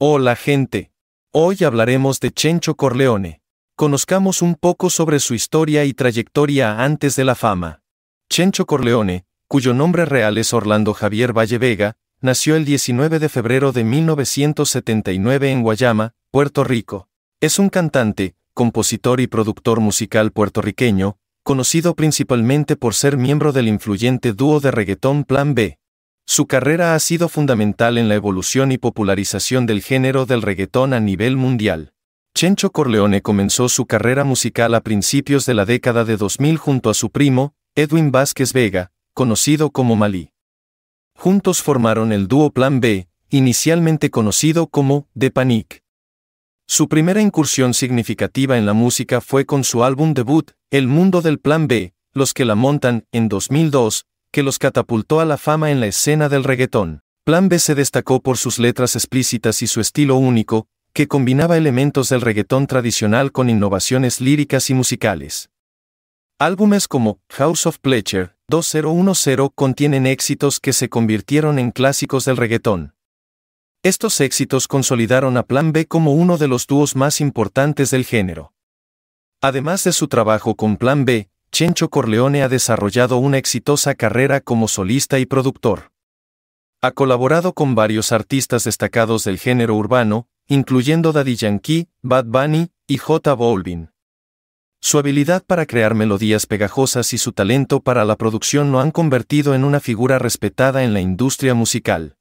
Hola gente. Hoy hablaremos de Chencho Corleone. Conozcamos un poco sobre su historia y trayectoria antes de la fama. Chencho Corleone, cuyo nombre real es Orlando Javier Valle Vega, nació el 19 de febrero de 1979 en Guayama, Puerto Rico. Es un cantante, compositor y productor musical puertorriqueño, conocido principalmente por ser miembro del influyente dúo de reggaetón Plan B. Su carrera ha sido fundamental en la evolución y popularización del género del reggaetón a nivel mundial. Chencho Corleone comenzó su carrera musical a principios de la década de 2000 junto a su primo, Edwin Vázquez Vega, conocido como Malí. Juntos formaron el dúo Plan B, inicialmente conocido como The Panic. Su primera incursión significativa en la música fue con su álbum debut, El Mundo del Plan B, Los que la montan, en 2002, que los catapultó a la fama en la escena del reggaetón. Plan B se destacó por sus letras explícitas y su estilo único, que combinaba elementos del reggaetón tradicional con innovaciones líricas y musicales. Álbumes como House of Pleasure 2010 contienen éxitos que se convirtieron en clásicos del reggaetón. Estos éxitos consolidaron a Plan B como uno de los dúos más importantes del género. Además de su trabajo con Plan B, Chencho Corleone ha desarrollado una exitosa carrera como solista y productor. Ha colaborado con varios artistas destacados del género urbano, incluyendo Daddy Yankee, Bad Bunny y J Bolvin. Su habilidad para crear melodías pegajosas y su talento para la producción lo han convertido en una figura respetada en la industria musical.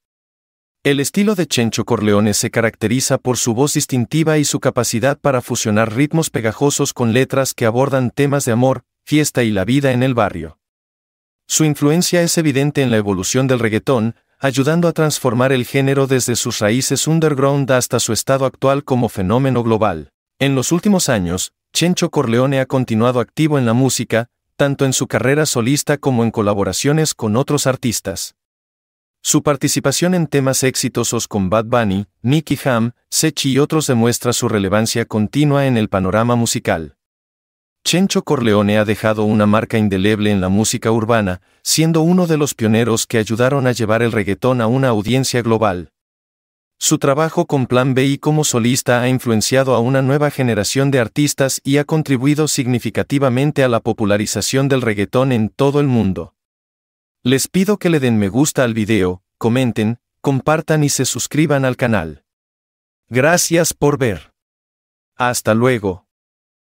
El estilo de Chencho Corleone se caracteriza por su voz distintiva y su capacidad para fusionar ritmos pegajosos con letras que abordan temas de amor, fiesta y la vida en el barrio. Su influencia es evidente en la evolución del reggaetón, ayudando a transformar el género desde sus raíces underground hasta su estado actual como fenómeno global. En los últimos años, Chencho Corleone ha continuado activo en la música, tanto en su carrera solista como en colaboraciones con otros artistas. Su participación en temas exitosos con Bad Bunny, Nicky Ham, Sechi y otros demuestra su relevancia continua en el panorama musical. Chencho Corleone ha dejado una marca indeleble en la música urbana, siendo uno de los pioneros que ayudaron a llevar el reggaetón a una audiencia global. Su trabajo con Plan B y como solista ha influenciado a una nueva generación de artistas y ha contribuido significativamente a la popularización del reggaetón en todo el mundo. Les pido que le den me gusta al video, comenten, compartan y se suscriban al canal. Gracias por ver. Hasta luego.